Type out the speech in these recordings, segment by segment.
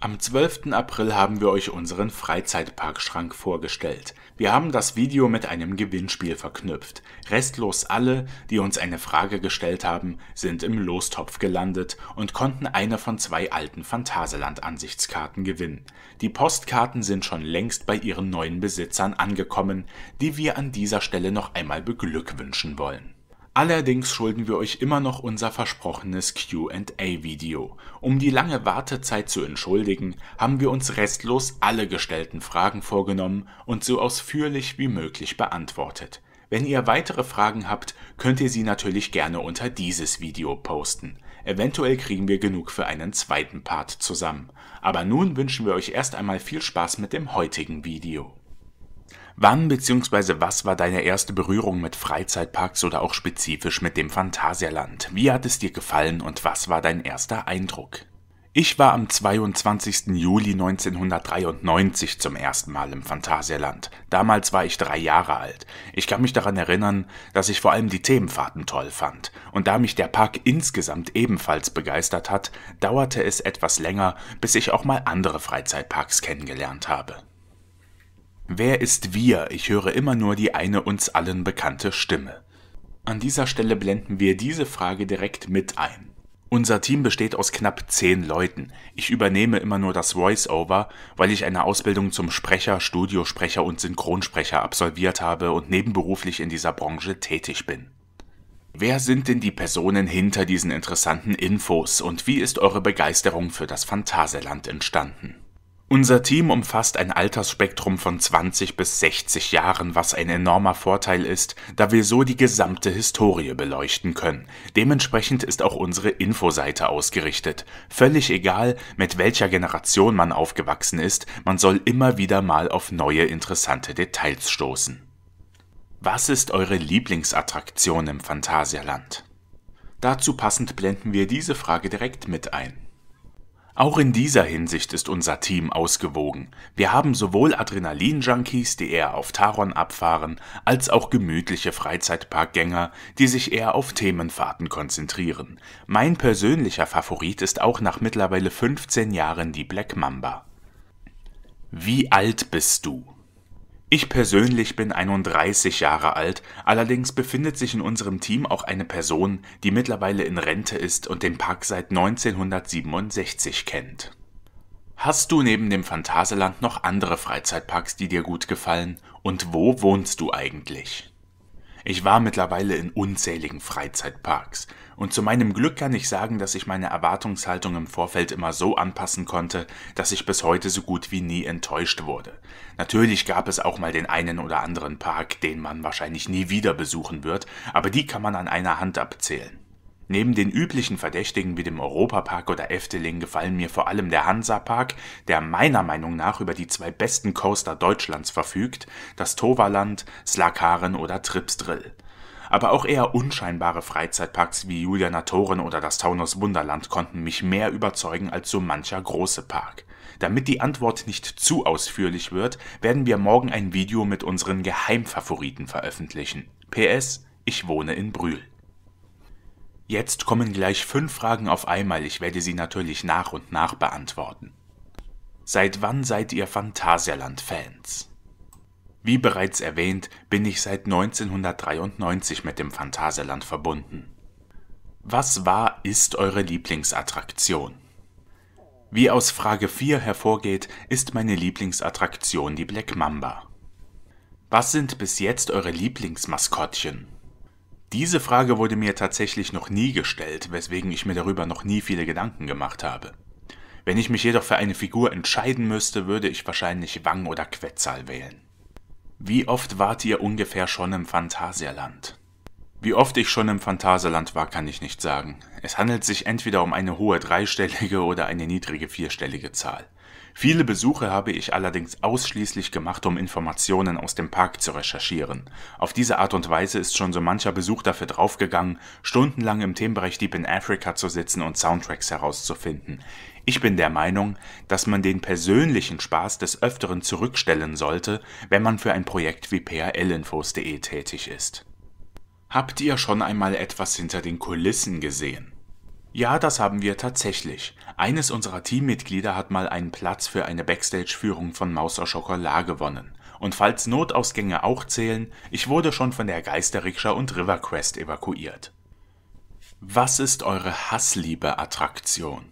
Am 12. April haben wir euch unseren Freizeitparkschrank vorgestellt. Wir haben das Video mit einem Gewinnspiel verknüpft. Restlos alle, die uns eine Frage gestellt haben, sind im Lostopf gelandet und konnten eine von zwei alten phantaseland ansichtskarten gewinnen. Die Postkarten sind schon längst bei ihren neuen Besitzern angekommen, die wir an dieser Stelle noch einmal beglückwünschen wollen. Allerdings schulden wir euch immer noch unser versprochenes QA-Video. Um die lange Wartezeit zu entschuldigen, haben wir uns restlos alle gestellten Fragen vorgenommen und so ausführlich wie möglich beantwortet. Wenn ihr weitere Fragen habt, könnt ihr sie natürlich gerne unter dieses Video posten. Eventuell kriegen wir genug für einen zweiten Part zusammen. Aber nun wünschen wir euch erst einmal viel Spaß mit dem heutigen Video. Wann bzw. was war deine erste Berührung mit Freizeitparks oder auch spezifisch mit dem Phantasialand? Wie hat es dir gefallen und was war dein erster Eindruck? Ich war am 22. Juli 1993 zum ersten Mal im Phantasialand. Damals war ich drei Jahre alt. Ich kann mich daran erinnern, dass ich vor allem die Themenfahrten toll fand. Und da mich der Park insgesamt ebenfalls begeistert hat, dauerte es etwas länger, bis ich auch mal andere Freizeitparks kennengelernt habe. Wer ist wir? Ich höre immer nur die eine uns allen bekannte Stimme. An dieser Stelle blenden wir diese Frage direkt mit ein. Unser Team besteht aus knapp zehn Leuten. Ich übernehme immer nur das Voice-Over, weil ich eine Ausbildung zum Sprecher, Studiosprecher und Synchronsprecher absolviert habe und nebenberuflich in dieser Branche tätig bin. Wer sind denn die Personen hinter diesen interessanten Infos und wie ist eure Begeisterung für das Phantaseland entstanden? Unser Team umfasst ein Altersspektrum von 20 bis 60 Jahren, was ein enormer Vorteil ist, da wir so die gesamte Historie beleuchten können. Dementsprechend ist auch unsere Infoseite ausgerichtet. Völlig egal, mit welcher Generation man aufgewachsen ist, man soll immer wieder mal auf neue interessante Details stoßen. Was ist eure Lieblingsattraktion im Phantasialand? Dazu passend blenden wir diese Frage direkt mit ein. Auch in dieser Hinsicht ist unser Team ausgewogen. Wir haben sowohl Adrenalin-Junkies, die eher auf Taron abfahren, als auch gemütliche Freizeitparkgänger, die sich eher auf Themenfahrten konzentrieren. Mein persönlicher Favorit ist auch nach mittlerweile 15 Jahren die Black Mamba. Wie alt bist du? Ich persönlich bin 31 Jahre alt, allerdings befindet sich in unserem Team auch eine Person, die mittlerweile in Rente ist und den Park seit 1967 kennt. Hast du neben dem Phantaseland noch andere Freizeitparks, die dir gut gefallen? Und wo wohnst du eigentlich? Ich war mittlerweile in unzähligen Freizeitparks und zu meinem Glück kann ich sagen, dass ich meine Erwartungshaltung im Vorfeld immer so anpassen konnte, dass ich bis heute so gut wie nie enttäuscht wurde. Natürlich gab es auch mal den einen oder anderen Park, den man wahrscheinlich nie wieder besuchen wird, aber die kann man an einer Hand abzählen. Neben den üblichen Verdächtigen wie dem Europapark oder Efteling gefallen mir vor allem der Hansapark, der meiner Meinung nach über die zwei besten Coaster Deutschlands verfügt, das Toverland, Slakaren oder Tripsdrill. Aber auch eher unscheinbare Freizeitparks wie Julianer Toren oder das Taunus Wunderland konnten mich mehr überzeugen als so mancher große Park. Damit die Antwort nicht zu ausführlich wird, werden wir morgen ein Video mit unseren Geheimfavoriten veröffentlichen. PS, ich wohne in Brühl. Jetzt kommen gleich fünf Fragen auf einmal, ich werde sie natürlich nach und nach beantworten. Seit wann seid ihr Phantasialand-Fans? Wie bereits erwähnt, bin ich seit 1993 mit dem Phantasialand verbunden. Was war, ist eure Lieblingsattraktion? Wie aus Frage 4 hervorgeht, ist meine Lieblingsattraktion die Black Mamba. Was sind bis jetzt eure Lieblingsmaskottchen? Diese Frage wurde mir tatsächlich noch nie gestellt, weswegen ich mir darüber noch nie viele Gedanken gemacht habe. Wenn ich mich jedoch für eine Figur entscheiden müsste, würde ich wahrscheinlich Wang oder Quetzal wählen. Wie oft wart ihr ungefähr schon im Phantasialand? Wie oft ich schon im Phantaseland war, kann ich nicht sagen. Es handelt sich entweder um eine hohe dreistellige oder eine niedrige vierstellige Zahl. Viele Besuche habe ich allerdings ausschließlich gemacht, um Informationen aus dem Park zu recherchieren. Auf diese Art und Weise ist schon so mancher Besuch dafür draufgegangen, stundenlang im Themenbereich Deep in Africa zu sitzen und Soundtracks herauszufinden. Ich bin der Meinung, dass man den persönlichen Spaß des Öfteren zurückstellen sollte, wenn man für ein Projekt wie PRLinfos.de tätig ist. Habt ihr schon einmal etwas hinter den Kulissen gesehen? Ja, das haben wir tatsächlich. Eines unserer Teammitglieder hat mal einen Platz für eine Backstage-Führung von Mauser Schokolade gewonnen. Und falls Notausgänge auch zählen, ich wurde schon von der Geisterrikscha und Riverquest evakuiert. Was ist eure Hassliebe-Attraktion?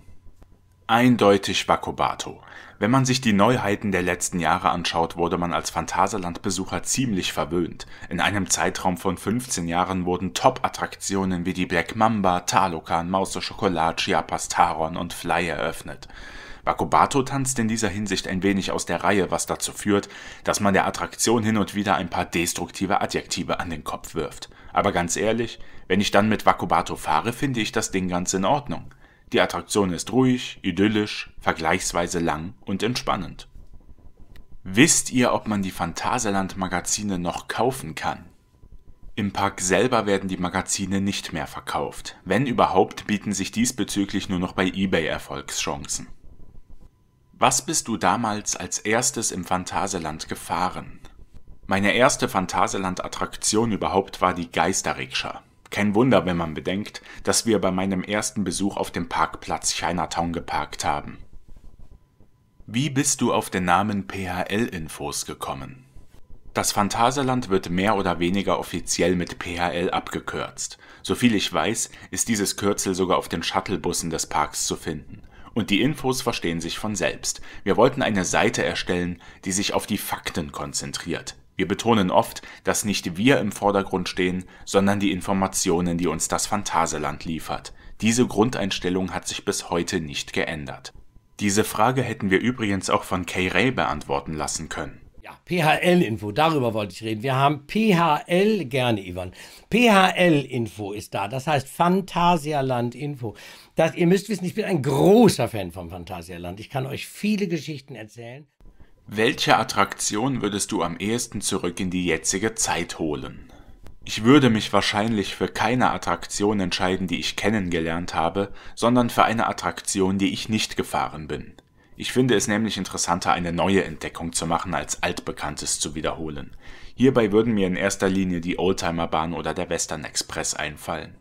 Eindeutig Bakobato. Wenn man sich die Neuheiten der letzten Jahre anschaut, wurde man als Phantasialand-Besucher ziemlich verwöhnt. In einem Zeitraum von 15 Jahren wurden Top-Attraktionen wie die Black Mamba, Talokan, Maus de Chocolat, Chiapas Taron und Fly eröffnet. Bakubato tanzt in dieser Hinsicht ein wenig aus der Reihe, was dazu führt, dass man der Attraktion hin und wieder ein paar destruktive Adjektive an den Kopf wirft. Aber ganz ehrlich, wenn ich dann mit Wakubato fahre, finde ich das Ding ganz in Ordnung. Die Attraktion ist ruhig, idyllisch, vergleichsweise lang und entspannend. Wisst ihr, ob man die Phantasialand Magazine noch kaufen kann? Im Park selber werden die Magazine nicht mehr verkauft. Wenn überhaupt, bieten sich diesbezüglich nur noch bei eBay Erfolgschancen. Was bist du damals als erstes im Phantasialand gefahren? Meine erste Phantasialand-Attraktion überhaupt war die Geisterrikscha. Kein Wunder, wenn man bedenkt, dass wir bei meinem ersten Besuch auf dem Parkplatz Chinatown geparkt haben. Wie bist du auf den Namen PHL-Infos gekommen? Das Phantasialand wird mehr oder weniger offiziell mit PHL abgekürzt. Soviel ich weiß, ist dieses Kürzel sogar auf den Shuttlebussen des Parks zu finden. Und die Infos verstehen sich von selbst. Wir wollten eine Seite erstellen, die sich auf die Fakten konzentriert, wir betonen oft, dass nicht wir im Vordergrund stehen, sondern die Informationen, die uns das Phantasialand liefert. Diese Grundeinstellung hat sich bis heute nicht geändert. Diese Frage hätten wir übrigens auch von Kay Ray beantworten lassen können. Ja, PHL-Info, darüber wollte ich reden. Wir haben PHL, gerne Ivan. PHL-Info ist da, das heißt Phantasialand-Info. ihr müsst wissen, ich bin ein großer Fan vom Phantasialand. Ich kann euch viele Geschichten erzählen. Welche Attraktion würdest du am ehesten zurück in die jetzige Zeit holen? Ich würde mich wahrscheinlich für keine Attraktion entscheiden, die ich kennengelernt habe, sondern für eine Attraktion, die ich nicht gefahren bin. Ich finde es nämlich interessanter, eine neue Entdeckung zu machen, als altbekanntes zu wiederholen. Hierbei würden mir in erster Linie die Oldtimerbahn oder der Western Express einfallen.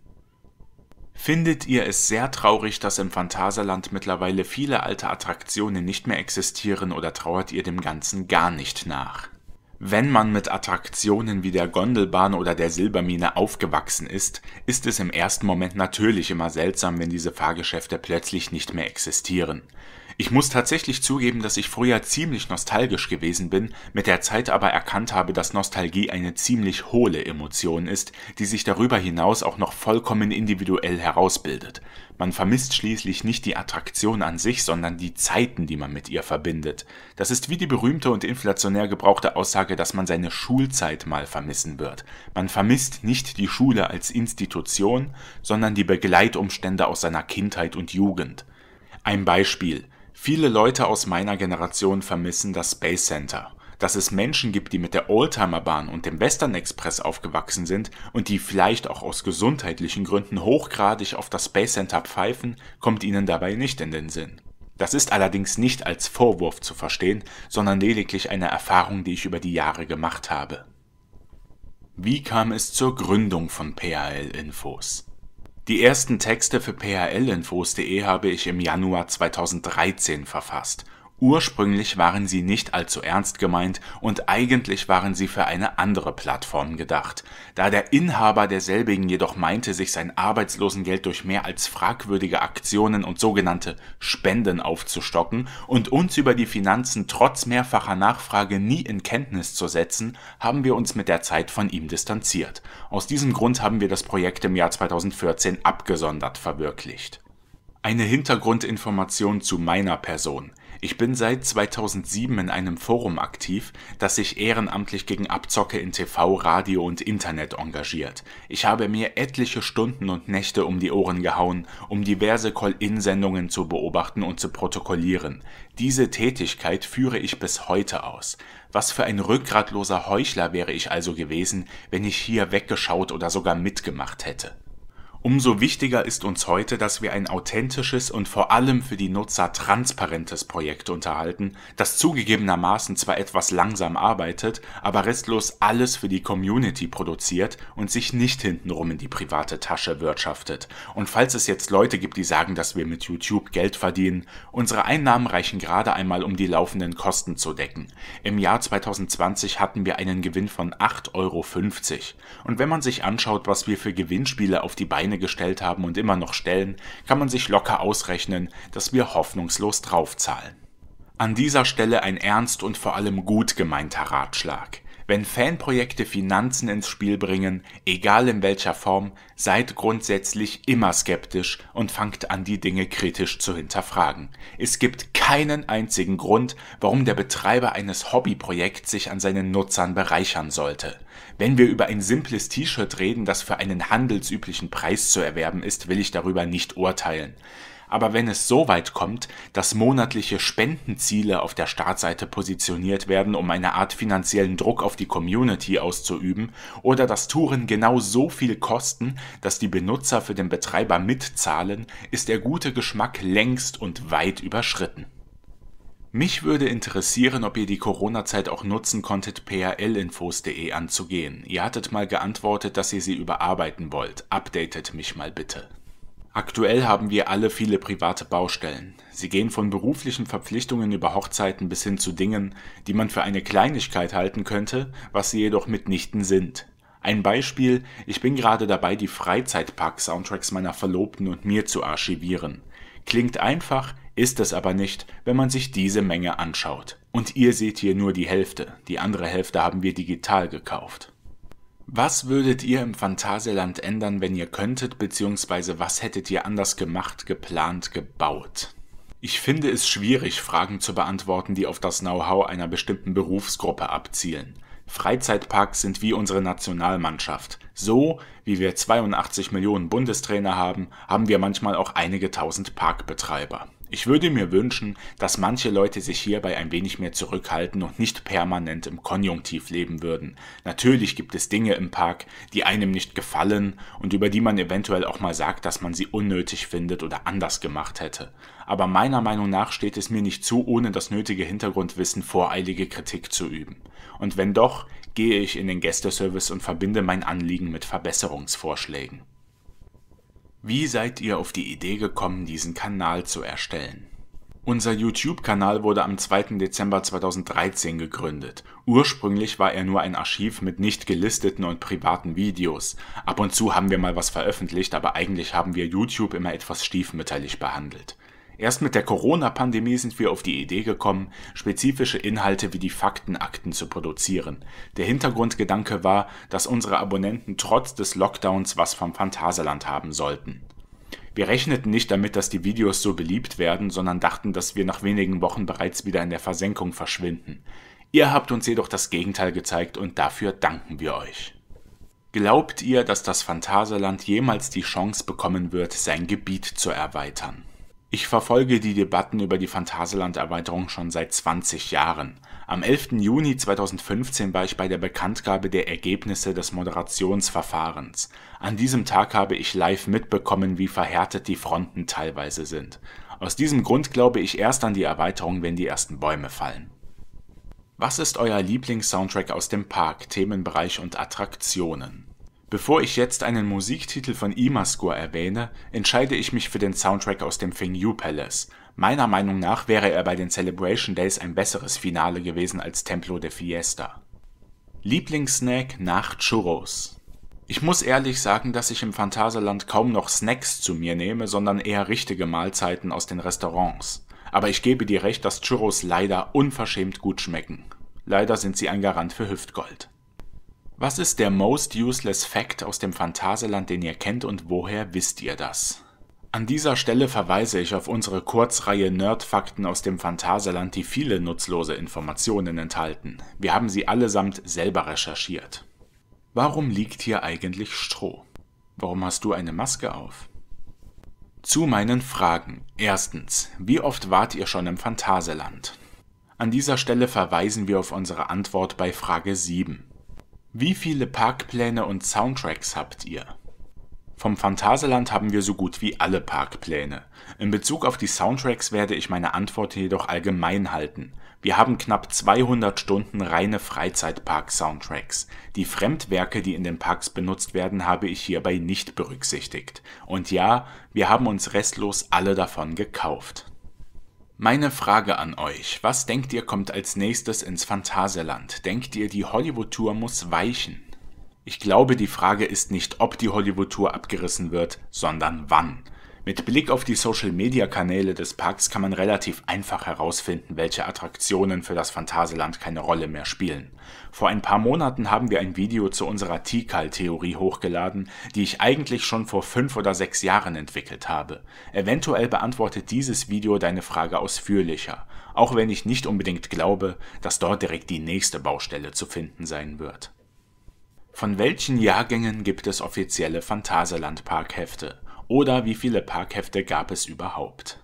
Findet ihr es sehr traurig, dass im Phantasaland mittlerweile viele alte Attraktionen nicht mehr existieren oder trauert ihr dem Ganzen gar nicht nach? Wenn man mit Attraktionen wie der Gondelbahn oder der Silbermine aufgewachsen ist, ist es im ersten Moment natürlich immer seltsam, wenn diese Fahrgeschäfte plötzlich nicht mehr existieren ich muss tatsächlich zugeben, dass ich früher ziemlich nostalgisch gewesen bin, mit der Zeit aber erkannt habe, dass Nostalgie eine ziemlich hohle Emotion ist, die sich darüber hinaus auch noch vollkommen individuell herausbildet. Man vermisst schließlich nicht die Attraktion an sich, sondern die Zeiten, die man mit ihr verbindet. Das ist wie die berühmte und inflationär gebrauchte Aussage, dass man seine Schulzeit mal vermissen wird. Man vermisst nicht die Schule als Institution, sondern die Begleitumstände aus seiner Kindheit und Jugend. Ein Beispiel. Viele Leute aus meiner Generation vermissen das Space Center. Dass es Menschen gibt, die mit der Oldtimerbahn und dem Western Express aufgewachsen sind und die vielleicht auch aus gesundheitlichen Gründen hochgradig auf das Space Center pfeifen, kommt ihnen dabei nicht in den Sinn. Das ist allerdings nicht als Vorwurf zu verstehen, sondern lediglich eine Erfahrung, die ich über die Jahre gemacht habe. Wie kam es zur Gründung von PAL Infos? Die ersten Texte für phl-infos.de habe ich im Januar 2013 verfasst Ursprünglich waren sie nicht allzu ernst gemeint und eigentlich waren sie für eine andere Plattform gedacht. Da der Inhaber derselbigen jedoch meinte, sich sein Arbeitslosengeld durch mehr als fragwürdige Aktionen und sogenannte Spenden aufzustocken und uns über die Finanzen trotz mehrfacher Nachfrage nie in Kenntnis zu setzen, haben wir uns mit der Zeit von ihm distanziert. Aus diesem Grund haben wir das Projekt im Jahr 2014 abgesondert verwirklicht. Eine Hintergrundinformation zu meiner Person. Ich bin seit 2007 in einem Forum aktiv, das sich ehrenamtlich gegen Abzocke in TV, Radio und Internet engagiert. Ich habe mir etliche Stunden und Nächte um die Ohren gehauen, um diverse Call-in-Sendungen zu beobachten und zu protokollieren. Diese Tätigkeit führe ich bis heute aus. Was für ein rückgratloser Heuchler wäre ich also gewesen, wenn ich hier weggeschaut oder sogar mitgemacht hätte Umso wichtiger ist uns heute, dass wir ein authentisches und vor allem für die Nutzer transparentes Projekt unterhalten, das zugegebenermaßen zwar etwas langsam arbeitet, aber restlos alles für die Community produziert und sich nicht hintenrum in die private Tasche wirtschaftet. Und falls es jetzt Leute gibt, die sagen, dass wir mit YouTube Geld verdienen, unsere Einnahmen reichen gerade einmal, um die laufenden Kosten zu decken. Im Jahr 2020 hatten wir einen Gewinn von 8,50 Euro. Und wenn man sich anschaut, was wir für Gewinnspiele auf die Beine Beine gestellt haben und immer noch stellen, kann man sich locker ausrechnen, dass wir hoffnungslos draufzahlen. An dieser Stelle ein ernst und vor allem gut gemeinter Ratschlag. Wenn Fanprojekte Finanzen ins Spiel bringen, egal in welcher Form, seid grundsätzlich immer skeptisch und fangt an, die Dinge kritisch zu hinterfragen. Es gibt keinen einzigen Grund, warum der Betreiber eines Hobbyprojekts sich an seinen Nutzern bereichern sollte. Wenn wir über ein simples T-Shirt reden, das für einen handelsüblichen Preis zu erwerben ist, will ich darüber nicht urteilen. Aber wenn es so weit kommt, dass monatliche Spendenziele auf der Startseite positioniert werden, um eine Art finanziellen Druck auf die Community auszuüben, oder dass Touren genau so viel kosten, dass die Benutzer für den Betreiber mitzahlen, ist der gute Geschmack längst und weit überschritten. Mich würde interessieren, ob ihr die Corona-Zeit auch nutzen konntet, prlinfos.de anzugehen. Ihr hattet mal geantwortet, dass ihr sie überarbeiten wollt. Updatet mich mal bitte. Aktuell haben wir alle viele private Baustellen. Sie gehen von beruflichen Verpflichtungen über Hochzeiten bis hin zu Dingen, die man für eine Kleinigkeit halten könnte, was sie jedoch mitnichten sind. Ein Beispiel, ich bin gerade dabei, die Freizeitpark-Soundtracks meiner Verlobten und mir zu archivieren. Klingt einfach, ist es aber nicht, wenn man sich diese Menge anschaut. Und ihr seht hier nur die Hälfte, die andere Hälfte haben wir digital gekauft. Was würdet ihr im Phantasialand ändern, wenn ihr könntet, beziehungsweise was hättet ihr anders gemacht, geplant, gebaut? Ich finde es schwierig, Fragen zu beantworten, die auf das Know-how einer bestimmten Berufsgruppe abzielen. Freizeitparks sind wie unsere Nationalmannschaft. So wie wir 82 Millionen Bundestrainer haben, haben wir manchmal auch einige tausend Parkbetreiber. Ich würde mir wünschen, dass manche Leute sich hierbei ein wenig mehr zurückhalten und nicht permanent im Konjunktiv leben würden. Natürlich gibt es Dinge im Park, die einem nicht gefallen und über die man eventuell auch mal sagt, dass man sie unnötig findet oder anders gemacht hätte. Aber meiner Meinung nach steht es mir nicht zu, ohne das nötige Hintergrundwissen voreilige Kritik zu üben. Und wenn doch, gehe ich in den Gästeservice und verbinde mein Anliegen mit Verbesserungsvorschlägen. Wie seid ihr auf die Idee gekommen, diesen Kanal zu erstellen? Unser YouTube-Kanal wurde am 2. Dezember 2013 gegründet. Ursprünglich war er nur ein Archiv mit nicht gelisteten und privaten Videos. Ab und zu haben wir mal was veröffentlicht, aber eigentlich haben wir YouTube immer etwas stiefmütterlich behandelt. Erst mit der Corona-Pandemie sind wir auf die Idee gekommen, spezifische Inhalte wie die Faktenakten zu produzieren. Der Hintergrundgedanke war, dass unsere Abonnenten trotz des Lockdowns was vom Phantasaland haben sollten. Wir rechneten nicht damit, dass die Videos so beliebt werden, sondern dachten, dass wir nach wenigen Wochen bereits wieder in der Versenkung verschwinden. Ihr habt uns jedoch das Gegenteil gezeigt und dafür danken wir euch. Glaubt ihr, dass das Phantasaland jemals die Chance bekommen wird, sein Gebiet zu erweitern? Ich verfolge die Debatten über die Phantasialand-Erweiterung schon seit 20 Jahren. Am 11. Juni 2015 war ich bei der Bekanntgabe der Ergebnisse des Moderationsverfahrens. An diesem Tag habe ich live mitbekommen, wie verhärtet die Fronten teilweise sind. Aus diesem Grund glaube ich erst an die Erweiterung, wenn die ersten Bäume fallen. Was ist euer Lieblingssoundtrack aus dem Park, Themenbereich und Attraktionen? Bevor ich jetzt einen Musiktitel von Imascore erwähne, entscheide ich mich für den Soundtrack aus dem Fing Yu Palace. Meiner Meinung nach wäre er bei den Celebration Days ein besseres Finale gewesen als Templo de Fiesta. Lieblingssnack nach Churros Ich muss ehrlich sagen, dass ich im Phantasialand kaum noch Snacks zu mir nehme, sondern eher richtige Mahlzeiten aus den Restaurants. Aber ich gebe dir recht, dass Churros leider unverschämt gut schmecken. Leider sind sie ein Garant für Hüftgold. Was ist der most useless Fact aus dem Phantaseland, den ihr kennt und woher wisst ihr das? An dieser Stelle verweise ich auf unsere Kurzreihe Nerdfakten aus dem Phantaseland, die viele nutzlose Informationen enthalten. Wir haben sie allesamt selber recherchiert. Warum liegt hier eigentlich Stroh? Warum hast du eine Maske auf? Zu meinen Fragen. Erstens, wie oft wart ihr schon im Phantaseland? An dieser Stelle verweisen wir auf unsere Antwort bei Frage 7. Wie viele Parkpläne und Soundtracks habt ihr? Vom Phantaseland haben wir so gut wie alle Parkpläne. In Bezug auf die Soundtracks werde ich meine Antwort jedoch allgemein halten. Wir haben knapp 200 Stunden reine Freizeitpark-Soundtracks. Die Fremdwerke, die in den Parks benutzt werden, habe ich hierbei nicht berücksichtigt. Und ja, wir haben uns restlos alle davon gekauft. Meine Frage an euch. Was denkt ihr kommt als nächstes ins Phantasialand? Denkt ihr, die Hollywood-Tour muss weichen? Ich glaube, die Frage ist nicht, ob die Hollywood-Tour abgerissen wird, sondern wann. Mit Blick auf die Social-Media-Kanäle des Parks kann man relativ einfach herausfinden, welche Attraktionen für das Phantaseland keine Rolle mehr spielen. Vor ein paar Monaten haben wir ein Video zu unserer Tikal-Theorie hochgeladen, die ich eigentlich schon vor fünf oder sechs Jahren entwickelt habe. Eventuell beantwortet dieses Video deine Frage ausführlicher, auch wenn ich nicht unbedingt glaube, dass dort direkt die nächste Baustelle zu finden sein wird. Von welchen Jahrgängen gibt es offizielle phantaseland parkhefte oder wie viele Parkhefte gab es überhaupt.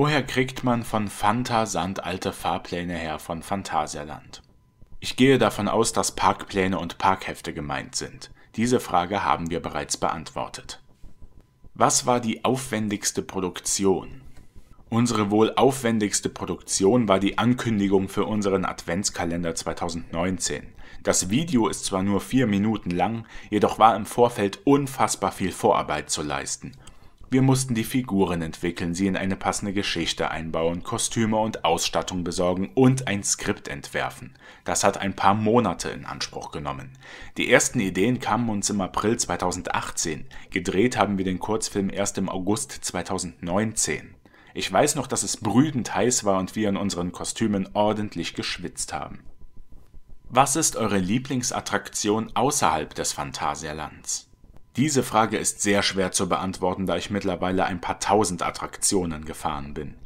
Woher kriegt man von Fanta Sand alte Fahrpläne her von Phantasialand? Ich gehe davon aus, dass Parkpläne und Parkhefte gemeint sind. Diese Frage haben wir bereits beantwortet. Was war die aufwendigste Produktion? Unsere wohl aufwendigste Produktion war die Ankündigung für unseren Adventskalender 2019. Das Video ist zwar nur vier Minuten lang, jedoch war im Vorfeld unfassbar viel Vorarbeit zu leisten wir mussten die Figuren entwickeln, sie in eine passende Geschichte einbauen, Kostüme und Ausstattung besorgen und ein Skript entwerfen. Das hat ein paar Monate in Anspruch genommen. Die ersten Ideen kamen uns im April 2018. Gedreht haben wir den Kurzfilm erst im August 2019. Ich weiß noch, dass es brütend heiß war und wir in unseren Kostümen ordentlich geschwitzt haben. Was ist eure Lieblingsattraktion außerhalb des Phantasialands? Diese Frage ist sehr schwer zu beantworten, da ich mittlerweile ein paar tausend Attraktionen gefahren bin.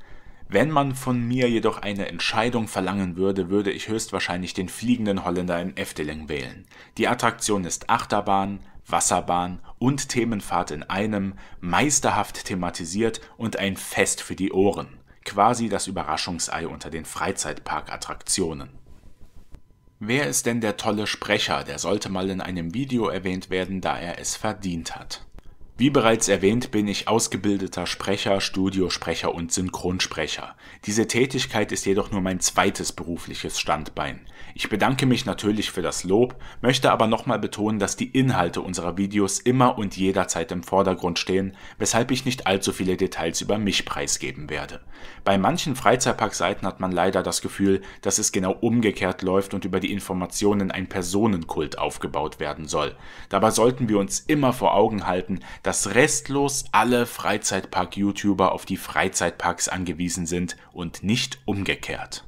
Wenn man von mir jedoch eine Entscheidung verlangen würde, würde ich höchstwahrscheinlich den fliegenden Holländer in Efteling wählen. Die Attraktion ist Achterbahn, Wasserbahn und Themenfahrt in einem, meisterhaft thematisiert und ein Fest für die Ohren. Quasi das Überraschungsei unter den Freizeitparkattraktionen. Wer ist denn der tolle Sprecher, der sollte mal in einem Video erwähnt werden, da er es verdient hat? Wie bereits erwähnt, bin ich ausgebildeter Sprecher, Studiosprecher und Synchronsprecher. Diese Tätigkeit ist jedoch nur mein zweites berufliches Standbein. Ich bedanke mich natürlich für das Lob, möchte aber nochmal betonen, dass die Inhalte unserer Videos immer und jederzeit im Vordergrund stehen, weshalb ich nicht allzu viele Details über mich preisgeben werde. Bei manchen Freizeitparkseiten hat man leider das Gefühl, dass es genau umgekehrt läuft und über die Informationen ein Personenkult aufgebaut werden soll. Dabei sollten wir uns immer vor Augen halten, dass dass restlos alle Freizeitpark-YouTuber auf die Freizeitparks angewiesen sind und nicht umgekehrt.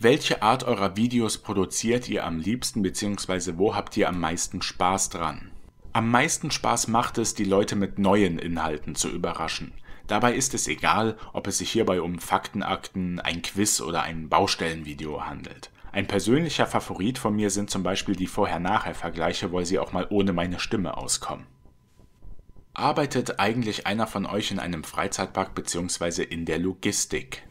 Welche Art eurer Videos produziert ihr am liebsten bzw. wo habt ihr am meisten Spaß dran? Am meisten Spaß macht es, die Leute mit neuen Inhalten zu überraschen. Dabei ist es egal, ob es sich hierbei um Faktenakten, ein Quiz oder ein Baustellenvideo handelt. Ein persönlicher Favorit von mir sind zum Beispiel die Vorher-Nachher-Vergleiche, weil sie auch mal ohne meine Stimme auskommen. Arbeitet eigentlich einer von euch in einem Freizeitpark bzw. in der Logistik?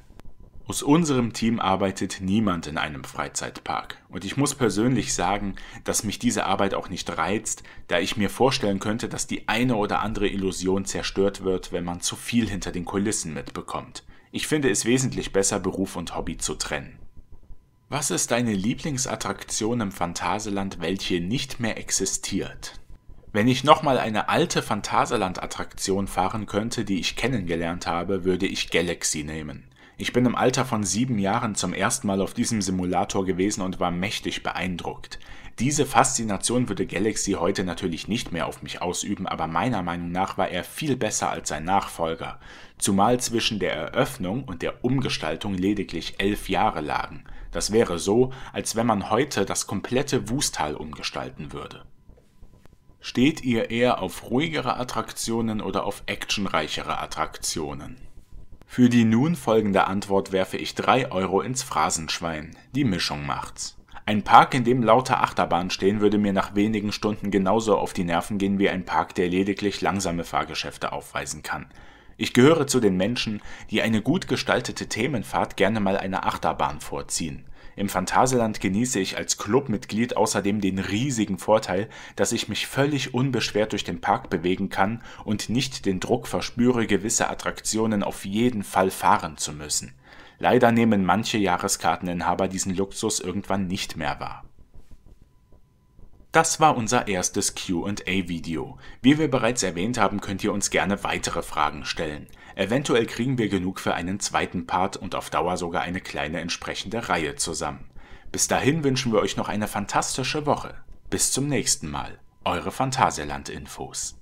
Aus unserem Team arbeitet niemand in einem Freizeitpark. Und ich muss persönlich sagen, dass mich diese Arbeit auch nicht reizt, da ich mir vorstellen könnte, dass die eine oder andere Illusion zerstört wird, wenn man zu viel hinter den Kulissen mitbekommt. Ich finde es wesentlich besser, Beruf und Hobby zu trennen. Was ist deine Lieblingsattraktion im Phantaseland, welche nicht mehr existiert? Wenn ich nochmal eine alte phantasaland attraktion fahren könnte, die ich kennengelernt habe, würde ich Galaxy nehmen. Ich bin im Alter von sieben Jahren zum ersten Mal auf diesem Simulator gewesen und war mächtig beeindruckt. Diese Faszination würde Galaxy heute natürlich nicht mehr auf mich ausüben, aber meiner Meinung nach war er viel besser als sein Nachfolger, zumal zwischen der Eröffnung und der Umgestaltung lediglich elf Jahre lagen. Das wäre so, als wenn man heute das komplette Wustal umgestalten würde. Steht ihr eher auf ruhigere Attraktionen oder auf actionreichere Attraktionen? Für die nun folgende Antwort werfe ich 3 Euro ins Phrasenschwein. Die Mischung macht's. Ein Park, in dem lauter Achterbahnen stehen, würde mir nach wenigen Stunden genauso auf die Nerven gehen wie ein Park, der lediglich langsame Fahrgeschäfte aufweisen kann. Ich gehöre zu den Menschen, die eine gut gestaltete Themenfahrt gerne mal einer Achterbahn vorziehen. Im Phantaseland genieße ich als Clubmitglied außerdem den riesigen Vorteil, dass ich mich völlig unbeschwert durch den Park bewegen kann und nicht den Druck verspüre, gewisse Attraktionen auf jeden Fall fahren zu müssen. Leider nehmen manche Jahreskarteninhaber diesen Luxus irgendwann nicht mehr wahr das war unser erstes QA-Video. Wie wir bereits erwähnt haben, könnt ihr uns gerne weitere Fragen stellen. Eventuell kriegen wir genug für einen zweiten Part und auf Dauer sogar eine kleine entsprechende Reihe zusammen. Bis dahin wünschen wir euch noch eine fantastische Woche. Bis zum nächsten Mal. Eure Phantasialand-Infos.